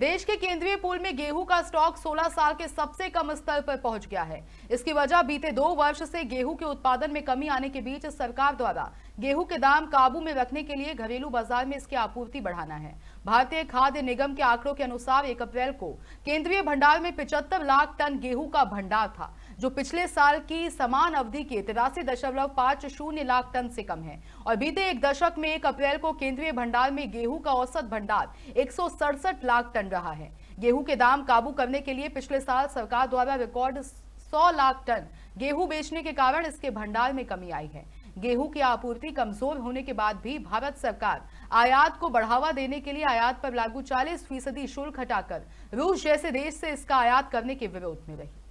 देश के केंद्रीय पूल में गेहूं का स्टॉक 16 साल के सबसे कम स्तर पर पहुंच गया है इसकी वजह बीते दो वर्ष से गेहूं के उत्पादन में कमी आने के बीच सरकार द्वारा गेहूं के दाम काबू में रखने के लिए घरेलू बाजार में इसकी आपूर्ति बढ़ाना है भारतीय खाद्य निगम के आंकड़ों के अनुसार एक अप्रैल को केंद्रीय भंडार में पिचहत्तर लाख टन गेहूं का भंडार था जो पिछले साल की समान अवधि के तिरासी दशमलव पांच शून्य लाख टन से कम है और बीते एक दशक में एक अप्रैल को केंद्रीय भंडार में गेहूं का औसत भंडार एक लाख टन रहा है गेहूं के दाम काबू करने के लिए पिछले साल सरकार द्वारा रिकॉर्ड 100 लाख टन गेहूं बेचने के कारण इसके भंडार में कमी आई है गेहूं की आपूर्ति कमजोर होने के बाद भी भारत सरकार आयात को बढ़ावा देने के लिए आयात पर लागू 40 फीसदी शुल्क हटाकर रूस जैसे देश से इसका आयात करने के विरोध में रही